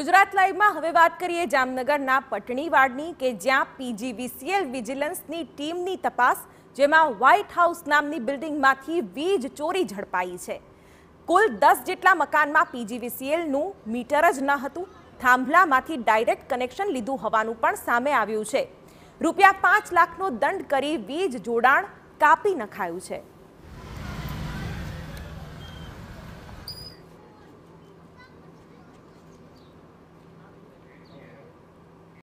ગુજરાત લાઈવમાં હવે વાત કરીએ જામનગરના પટણીવાડની કે જ્યાં પીજીવીસીએલ વિજિલન્સની ટીમની તપાસ જેમાં વ્હાઇટ હાઉસ નામની બિલ્ડિંગમાંથી વીજ ચોરી ઝડપાઈ છે કુલ દસ જેટલા મકાનમાં પીજીવીસીએલનું મીટર જ ન હતું થાંભલામાંથી ડાયરેક્ટ કનેક્શન લીધું હોવાનું પણ સામે આવ્યું છે રૂપિયા પાંચ લાખનો દંડ કરી વીજ જોડાણ કાપી નખાયું છે